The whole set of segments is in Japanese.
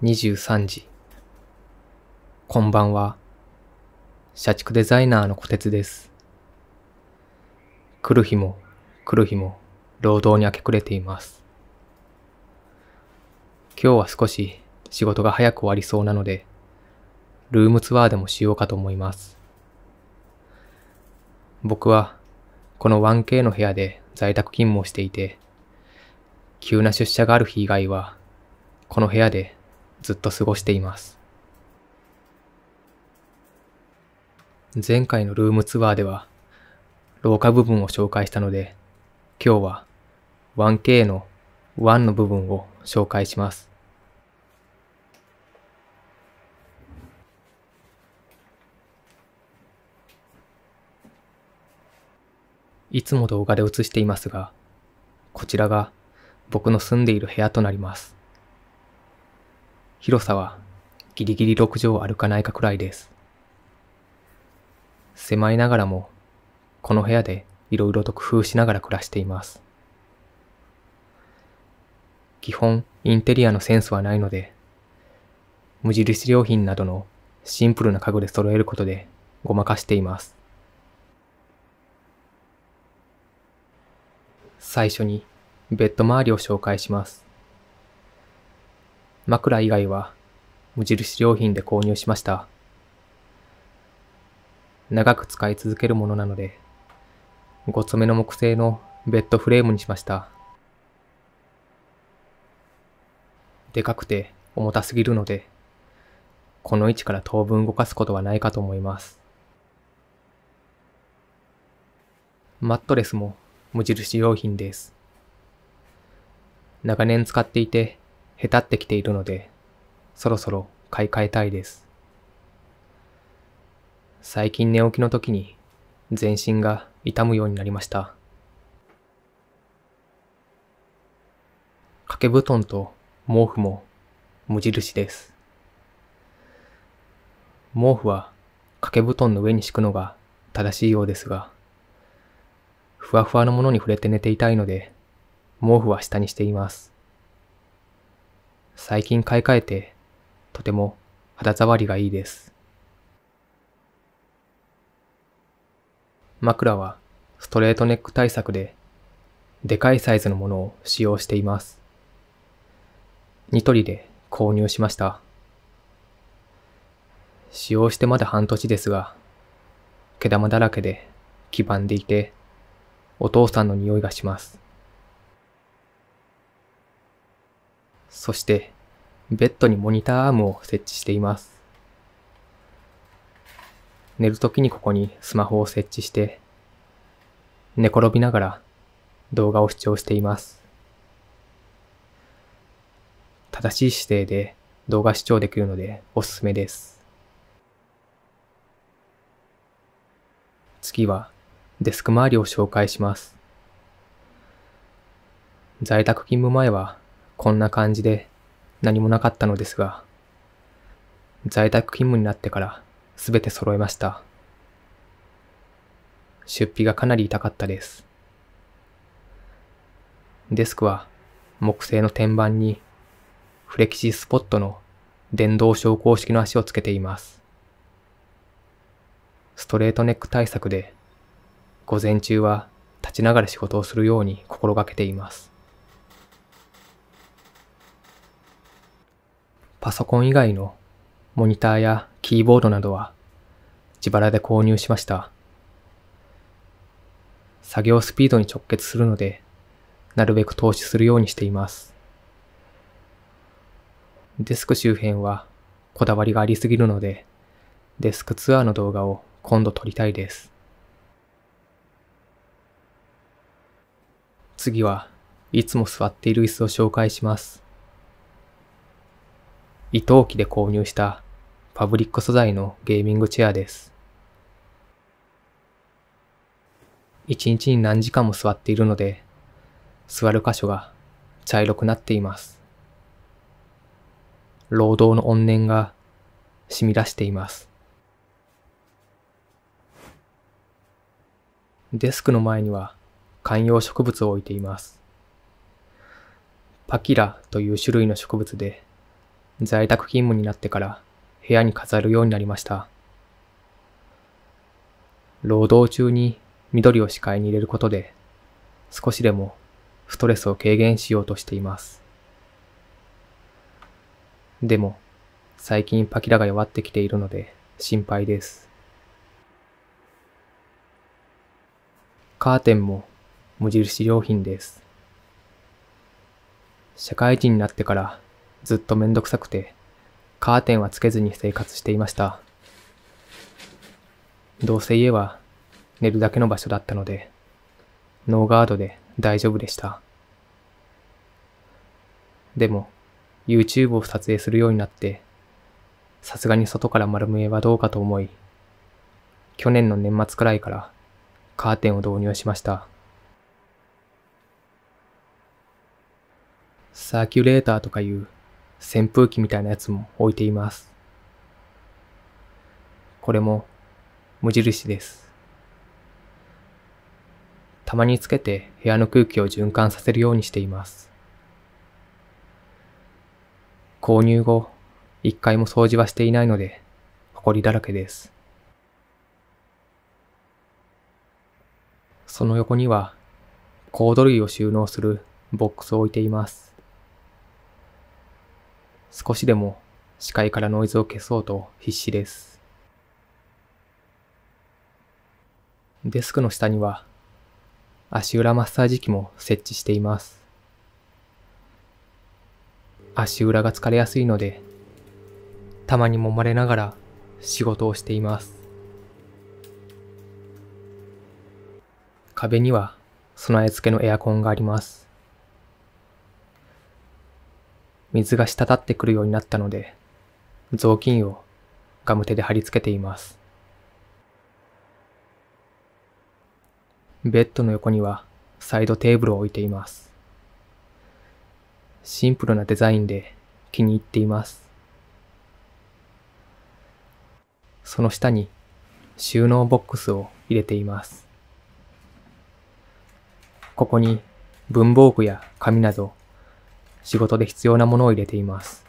23時。こんばんは。社畜デザイナーの小鉄です。来る日も来る日も労働に明け暮れています。今日は少し仕事が早く終わりそうなので、ルームツアーでもしようかと思います。僕はこの 1K の部屋で在宅勤務をしていて、急な出社がある日以外は、この部屋でずっと過ごしています。前回のルームツアーでは廊下部分を紹介したので今日は 1K の1の部分を紹介します。いつも動画で映していますが、こちらが僕の住んでいる部屋となります。広さはギリギリ6畳歩かないかくらいです。狭いながらも、この部屋でいろいろと工夫しながら暮らしています。基本、インテリアのセンスはないので、無印良品などのシンプルな家具で揃えることでごまかしています。最初にベッド周りを紹介します。枕以外は無印良品で購入しました。長く使い続けるものなので、ごつめの木製のベッドフレームにしました。でかくて重たすぎるので、この位置から当分動かすことはないかと思います。マットレスも無印良品です。長年使っていてへたってきているので、そろそろ買い替えたいです。最近寝起きの時に全身が痛むようになりました。掛け布団と毛布も無印です。毛布は掛け布団の上に敷くのが正しいようですが、ふわふわのものに触れて寝ていたいので、毛布は下にしています。最近買い替えて、とても肌触りがいいです。枕はストレートネック対策で、でかいサイズのものを使用しています。ニトリで購入しました。使用してまだ半年ですが、毛玉だらけで黄ばんでいて、お父さんの匂いがします。そして、ベッドにモニターアームを設置しています。寝るときにここにスマホを設置して、寝転びながら動画を視聴しています。正しい姿勢で動画視聴できるのでおすすめです。次はデスク周りを紹介します。在宅勤務前はこんな感じで何もなかったのですが、在宅勤務になってからすべて揃えました。出費がかなり痛かったです。デスクは木製の天板にフレキシスポットの電動昇降式の足をつけています。ストレートネック対策で午前中は立ちながら仕事をするように心がけています。パソコン以外のモニターやキーボードなどは自腹で購入しました。作業スピードに直結するので、なるべく投資するようにしています。デスク周辺はこだわりがありすぎるので、デスクツアーの動画を今度撮りたいです。次はいつも座っている椅子を紹介します。伊藤機で購入したパブリック素材のゲーミングチェアです。一日に何時間も座っているので、座る箇所が茶色くなっています。労働の怨念が染み出しています。デスクの前には観葉植物を置いています。パキラという種類の植物で、在宅勤務になってから部屋に飾るようになりました。労働中に緑を視界に入れることで少しでもストレスを軽減しようとしています。でも最近パキラが弱ってきているので心配です。カーテンも無印良品です。社会人になってからずっとめんどくさくて、カーテンはつけずに生活していました。どうせ家は寝るだけの場所だったので、ノーガードで大丈夫でした。でも、YouTube を撮影するようになって、さすがに外から丸見えはどうかと思い、去年の年末くらいからカーテンを導入しました。サーキュレーターとかいう扇風機みたいなやつも置いています。これも無印です。たまにつけて部屋の空気を循環させるようにしています。購入後、一回も掃除はしていないので、埃だらけです。その横には、コード類を収納するボックスを置いています。少しでも視界からノイズを消そうと必死です。デスクの下には足裏マッサージ機も設置しています。足裏が疲れやすいので、たまに揉まれながら仕事をしています。壁には備え付けのエアコンがあります。水が滴ってくるようになったので、雑巾をガム手で貼り付けています。ベッドの横にはサイドテーブルを置いています。シンプルなデザインで気に入っています。その下に収納ボックスを入れています。ここに文房具や紙など仕事で必要なものを入れています。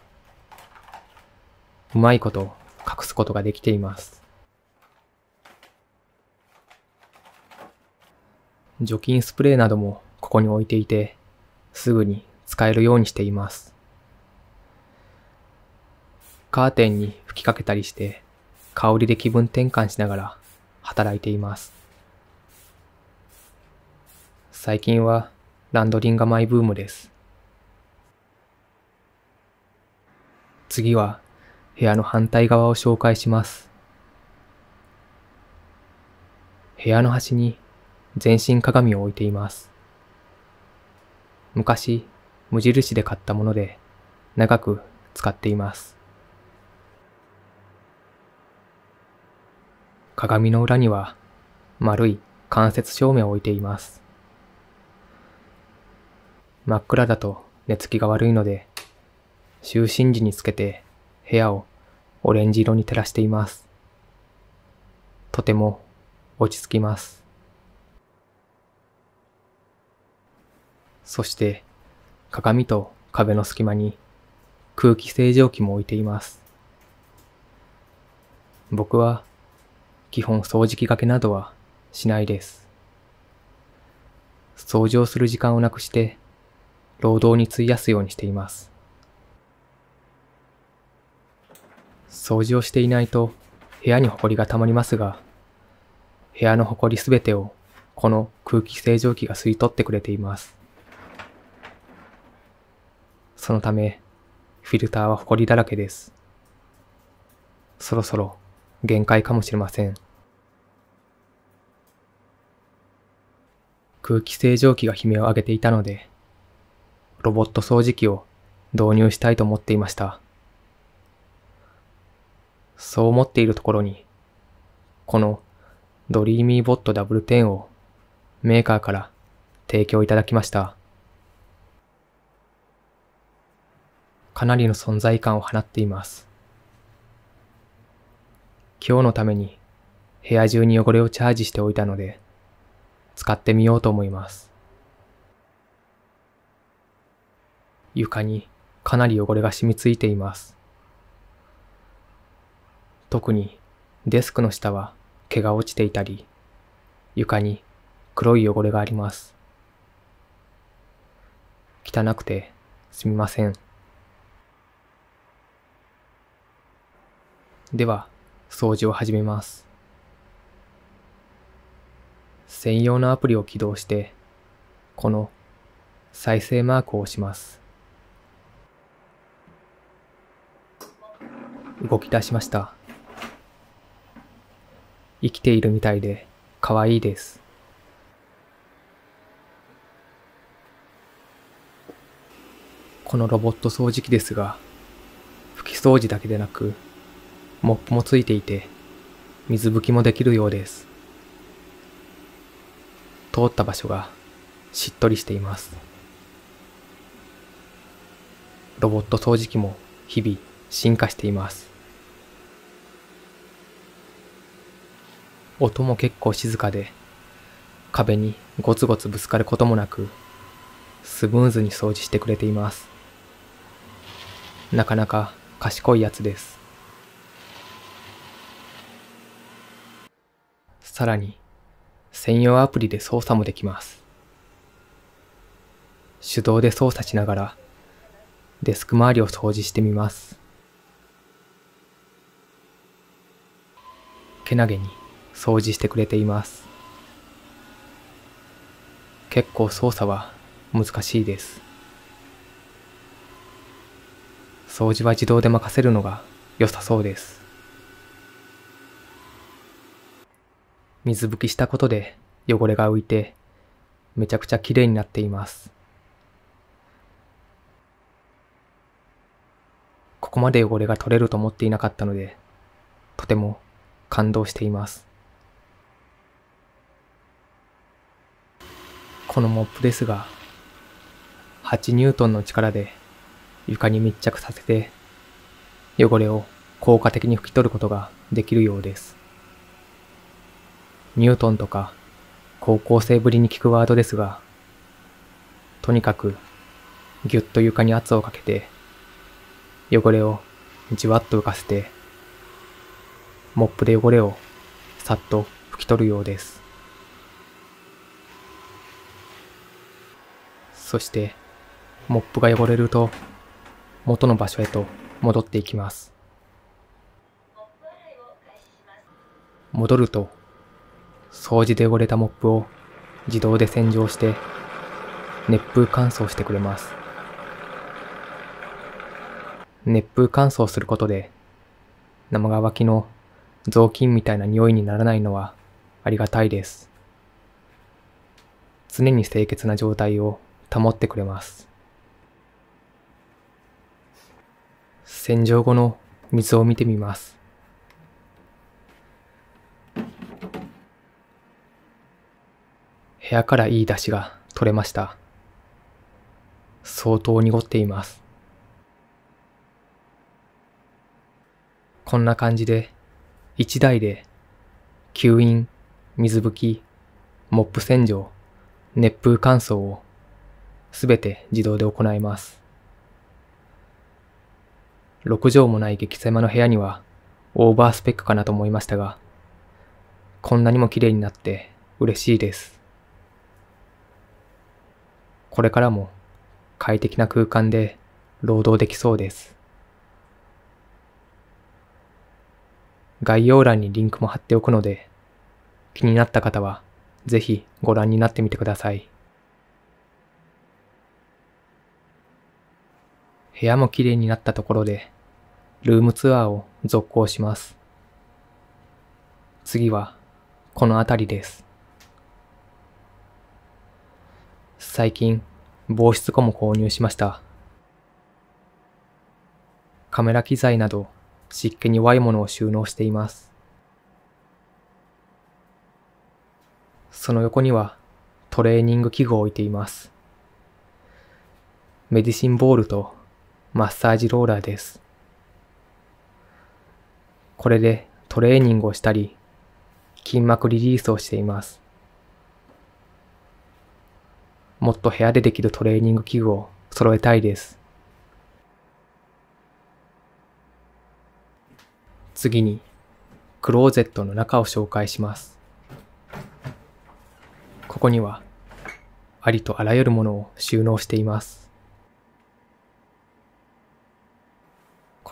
うまいこと隠すことができています。除菌スプレーなどもここに置いていて、すぐに使えるようにしています。カーテンに吹きかけたりして、香りで気分転換しながら働いています。最近はランドリンがマイブームです。次は部屋の反対側を紹介します。部屋の端に全身鏡を置いています。昔、無印で買ったもので、長く使っています。鏡の裏には、丸い間接照明を置いています。真っ暗だと寝つきが悪いので、就寝時につけて部屋をオレンジ色に照らしています。とても落ち着きます。そして鏡と壁の隙間に空気清浄機も置いています。僕は基本掃除機がけなどはしないです。掃除をする時間をなくして労働に費やすようにしています。掃除をしていないと部屋に埃がたまりますが、部屋の埃すべてをこの空気清浄機が吸い取ってくれています。そのため、フィルターは埃だらけです。そろそろ限界かもしれません。空気清浄機が悲鳴を上げていたので、ロボット掃除機を導入したいと思っていました。そう思っているところに、このドリーミーボット W10 をメーカーから提供いただきました。かなりの存在感を放っています。今日のために部屋中に汚れをチャージしておいたので、使ってみようと思います。床にかなり汚れが染みついています。特にデスクの下は毛が落ちていたり、床に黒い汚れがあります。汚くてすみません。では、掃除を始めます。専用のアプリを起動して、この再生マークを押します。動き出しました。生きているみたいで可愛いです。このロボット掃除機ですが、拭き掃除だけでなく、モップもついていて、水拭きもできるようです。通った場所がしっとりしています。ロボット掃除機も日々進化しています。音も結構静かで、壁にゴツゴツぶつかることもなく、スムーズに掃除してくれています。なかなか賢いやつです。さらに、専用アプリで操作もできます。手動で操作しながら、デスク周りを掃除してみます。けなげに掃除してくれています結構操作は難しいです掃除は自動で任せるのが良さそうです水拭きしたことで汚れが浮いてめちゃくちゃ綺麗になっていますここまで汚れが取れると思っていなかったのでとても感動していますこのモップですが、8ニュートンの力で床に密着させて汚れを効果的に拭き取ることができるようです。ニュートンとか高校生ぶりに聞くワードですが、とにかくぎゅっと床に圧をかけて汚れをじわっと浮かせてモップで汚れをさっと拭き取るようです。そして、モップが汚れると、元の場所へと戻っていきます。戻ると、掃除で汚れたモップを自動で洗浄して、熱風乾燥してくれます。熱風乾燥することで、生乾きの雑巾みたいな匂いにならないのはありがたいです。常に清潔な状態を保ってくれます。洗浄後の水を見てみます。部屋からいい出汁が取れました。相当濁っています。こんな感じで、1台で、吸引、水拭き、モップ洗浄、熱風乾燥をすべて自動で行います。6畳もない激狭の部屋にはオーバースペックかなと思いましたが、こんなにも綺麗になって嬉しいです。これからも快適な空間で労働できそうです。概要欄にリンクも貼っておくので、気になった方はぜひご覧になってみてください。部屋も綺麗になったところで、ルームツアーを続行します。次は、この辺りです。最近、防湿庫も購入しました。カメラ機材など、湿気に弱いものを収納しています。その横には、トレーニング器具を置いています。メディシンボールとマッサージローラーです。これでトレーニングをしたり、筋膜リリースをしています。もっと部屋でできるトレーニング器具を揃えたいです。次に、クローゼットの中を紹介します。ここには、ありとあらゆるものを収納しています。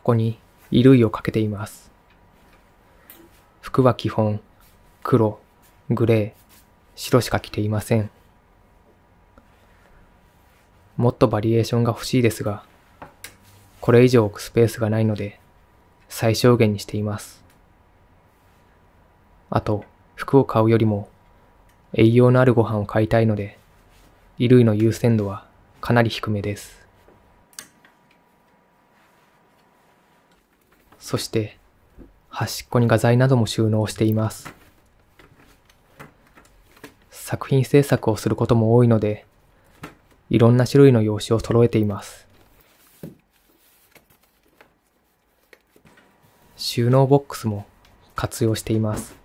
こに衣類をかけています。服は基本、黒、グレー、白しか着ていません。もっとバリエーションが欲しいですが、これ以上置くスペースがないので、最小限にしています。あと、服を買うよりも、栄養のあるご飯を買いたいので、衣類の優先度はかなり低めです。そして端っこに画材なども収納しています。作品制作をすることも多いので、いろんな種類の用紙を揃えています。収納ボックスも活用しています。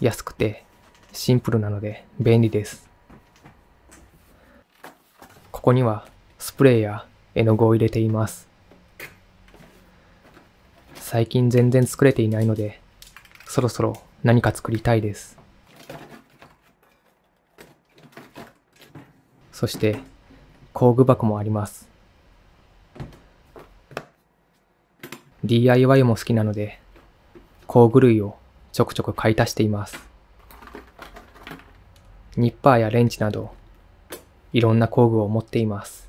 安くてシンプルなので便利です。ここにはスプレーや絵の具を入れています。最近全然作れていないので、そろそろ何か作りたいです。そして、工具箱もあります。DIY も好きなので、工具類をちょくちょく買い足しています。ニッパーやレンチなど、いろんな工具を持っています。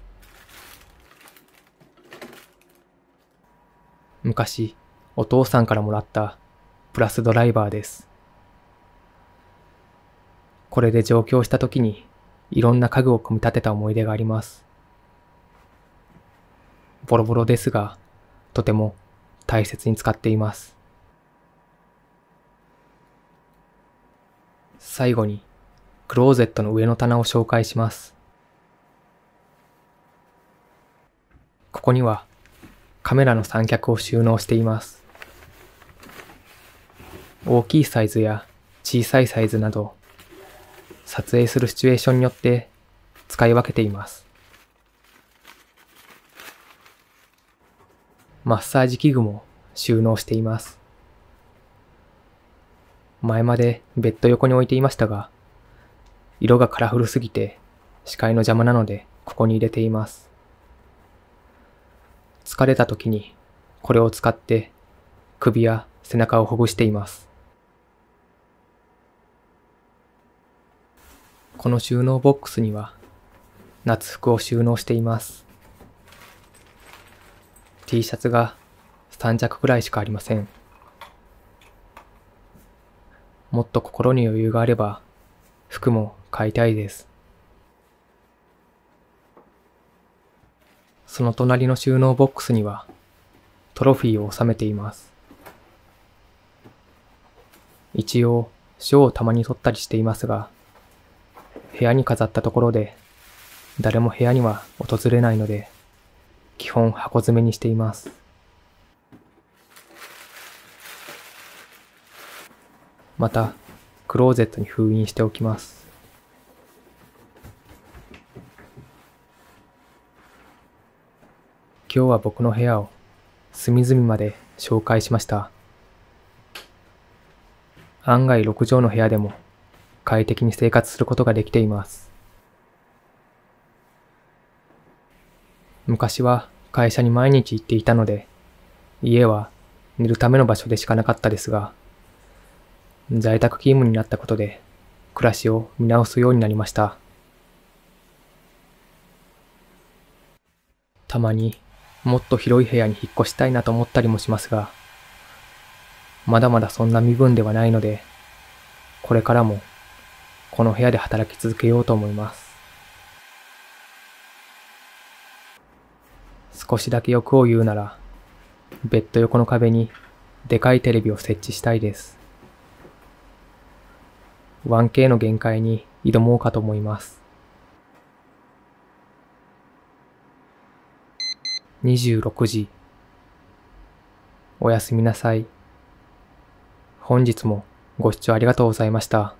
昔、お父さんからもらったプラスドライバーです。これで上京した時にいろんな家具を組み立てた思い出があります。ボロボロですが、とても大切に使っています。最後に、クローゼットの上の棚を紹介します。ここにはカメラの三脚を収納しています。大きいサイズや小さいサイズなど、撮影するシチュエーションによって使い分けています。マッサージ器具も収納しています。前までベッド横に置いていましたが、色がカラフルすぎて視界の邪魔なのでここに入れています。疲れた時にこれを使って首や背中をほぐしています。この収納ボックスには夏服を収納しています。T シャツが3着くらいしかありません。もっと心に余裕があれば服も買いたいです。その隣の収納ボックスにはトロフィーを収めています。一応、賞をたまに取ったりしていますが、部屋に飾ったところで、誰も部屋には訪れないので、基本箱詰めにしています。また、クローゼットに封印しておきます。今日は僕の部屋を隅々まで紹介しました。案外6畳の部屋でも快適に生活することができています。昔は会社に毎日行っていたので、家は寝るための場所でしかなかったですが、在宅勤務になったことで、暮らしを見直すようになりました。たまにもっと広い部屋に引っ越したいなと思ったりもしますが、まだまだそんな身分ではないので、これからもこの部屋で働き続けようと思います。少しだけ欲を言うなら、ベッド横の壁にでかいテレビを設置したいです。1K の限界に挑もうかと思います。26時。おやすみなさい。本日もご視聴ありがとうございました。